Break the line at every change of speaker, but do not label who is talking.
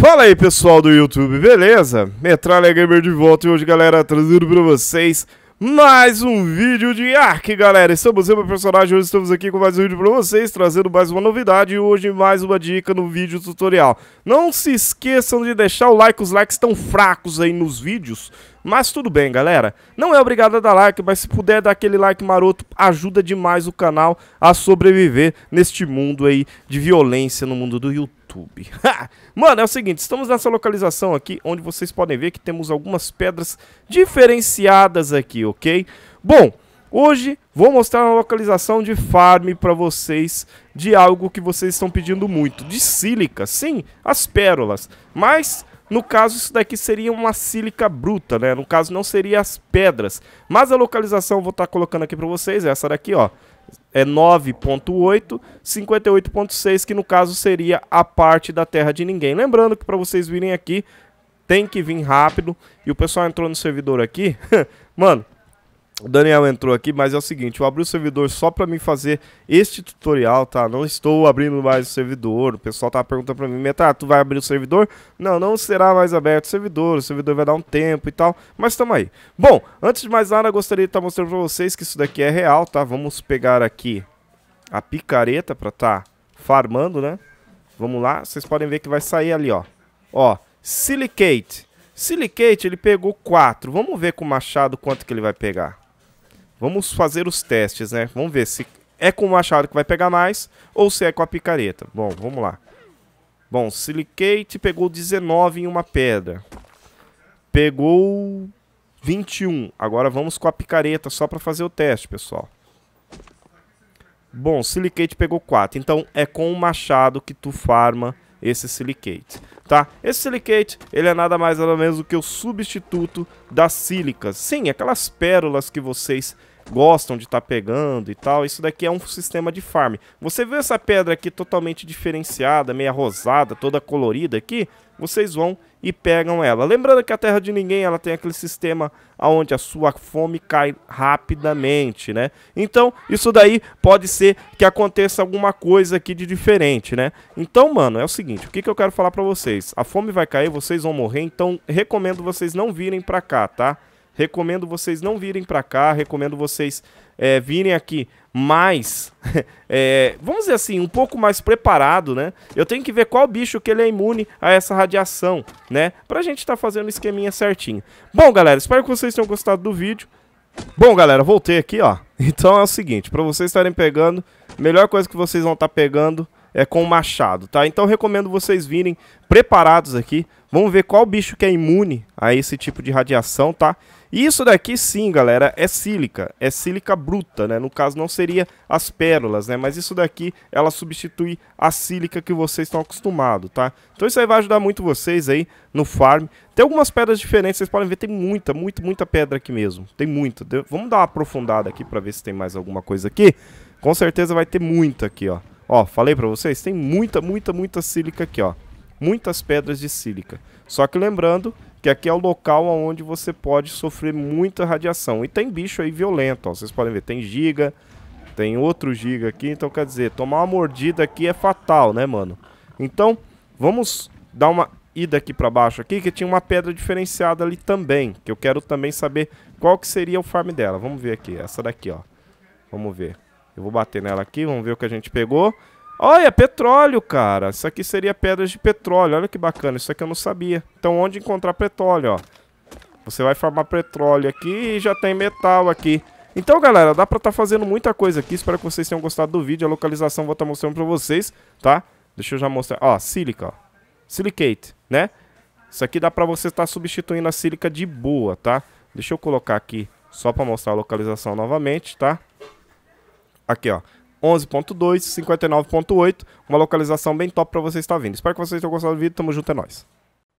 Fala aí pessoal do YouTube, beleza? Metralha Gamer de volta e hoje galera trazendo pra vocês mais um vídeo de Ark galera Estamos eu, meu personagem, hoje estamos aqui com mais um vídeo pra vocês Trazendo mais uma novidade e hoje mais uma dica no vídeo tutorial Não se esqueçam de deixar o like, os likes estão fracos aí nos vídeos mas tudo bem, galera. Não é obrigado a dar like, mas se puder dar aquele like maroto, ajuda demais o canal a sobreviver neste mundo aí de violência no mundo do YouTube. YouTube. Mano, é o seguinte, estamos nessa localização aqui, onde vocês podem ver que temos algumas pedras diferenciadas aqui, ok? Bom, hoje vou mostrar uma localização de farm para vocês de algo que vocês estão pedindo muito, de sílica, sim, as pérolas. Mas no caso, isso daqui seria uma sílica bruta, né? No caso, não seria as pedras. Mas a localização, vou estar tá colocando aqui para vocês, é essa daqui, ó. É 9.8, 58.6, que no caso seria a parte da terra de ninguém. Lembrando que para vocês virem aqui, tem que vir rápido. E o pessoal entrou no servidor aqui. Mano, o Daniel entrou aqui, mas é o seguinte, eu abri o servidor só para mim fazer este tutorial, tá? Não estou abrindo mais o servidor, o pessoal tá perguntando para mim, Metá, tu vai abrir o servidor? Não, não será mais aberto o servidor, o servidor vai dar um tempo e tal, mas tamo aí. Bom, antes de mais nada, gostaria de estar tá mostrando para vocês que isso daqui é real, tá? Vamos pegar aqui a picareta para tá farmando, né? Vamos lá, vocês podem ver que vai sair ali, ó. Ó, silicate. Silicate, ele pegou 4. Vamos ver com o machado quanto que ele vai pegar. Vamos fazer os testes, né? Vamos ver se é com o machado que vai pegar mais ou se é com a picareta. Bom, vamos lá. Bom, Silicate pegou 19 em uma pedra. Pegou 21. Agora vamos com a picareta só para fazer o teste, pessoal. Bom, Silicate pegou 4. Então é com o machado que tu farma esse Silicate tá? Esse silicate, ele é nada mais nada menos do que o substituto das sílicas. Sim, aquelas pérolas que vocês gostam de estar tá pegando e tal. Isso daqui é um sistema de farm. Você viu essa pedra aqui totalmente diferenciada, meia rosada, toda colorida aqui? Vocês vão e pegam ela. Lembrando que a Terra de Ninguém ela tem aquele sistema onde a sua fome cai rapidamente, né? Então, isso daí pode ser que aconteça alguma coisa aqui de diferente, né? Então, mano, é o seguinte, o que, que eu quero falar pra vocês? A fome vai cair, vocês vão morrer, então recomendo vocês não virem pra cá, tá? Recomendo vocês não virem para cá, recomendo vocês é, virem aqui mais, é, vamos dizer assim, um pouco mais preparado, né? Eu tenho que ver qual bicho que ele é imune a essa radiação, né? Pra gente estar tá fazendo o esqueminha certinho. Bom, galera, espero que vocês tenham gostado do vídeo. Bom, galera, voltei aqui, ó. Então é o seguinte, para vocês estarem pegando, a melhor coisa que vocês vão estar tá pegando é, com machado, tá? Então recomendo vocês virem preparados aqui. Vamos ver qual bicho que é imune a esse tipo de radiação, tá? E isso daqui sim, galera, é sílica, é sílica bruta, né? No caso não seria as pérolas, né? Mas isso daqui, ela substitui a sílica que vocês estão acostumados, tá? Então isso aí vai ajudar muito vocês aí no farm. Tem algumas pedras diferentes, vocês podem ver, tem muita, muita, muita pedra aqui mesmo. Tem muita. Vamos dar uma aprofundada aqui para ver se tem mais alguma coisa aqui. Com certeza vai ter muita aqui, ó. Ó, falei pra vocês, tem muita, muita, muita sílica aqui, ó. Muitas pedras de sílica. Só que lembrando que aqui é o local onde você pode sofrer muita radiação. E tem bicho aí violento, ó. Vocês podem ver, tem giga, tem outro giga aqui. Então, quer dizer, tomar uma mordida aqui é fatal, né, mano? Então, vamos dar uma ida aqui pra baixo aqui, que tinha uma pedra diferenciada ali também. Que eu quero também saber qual que seria o farm dela. Vamos ver aqui, essa daqui, ó. Vamos ver. Eu vou bater nela aqui, vamos ver o que a gente pegou. Olha, petróleo, cara. Isso aqui seria pedras de petróleo. Olha que bacana, isso aqui eu não sabia. Então, onde encontrar petróleo, ó. Você vai farmar petróleo aqui e já tem metal aqui. Então, galera, dá pra estar tá fazendo muita coisa aqui. Espero que vocês tenham gostado do vídeo. A localização vou estar tá mostrando pra vocês, tá? Deixa eu já mostrar. Ó, sílica, ó. Silicate, né? Isso aqui dá pra você estar tá substituindo a sílica de boa, tá? Deixa eu colocar aqui só pra mostrar a localização novamente, tá? aqui, ó. 11.2, 59.8, uma localização bem top para você estar vindo. Espero que vocês tenham gostado do vídeo, tamo junto, é nóis.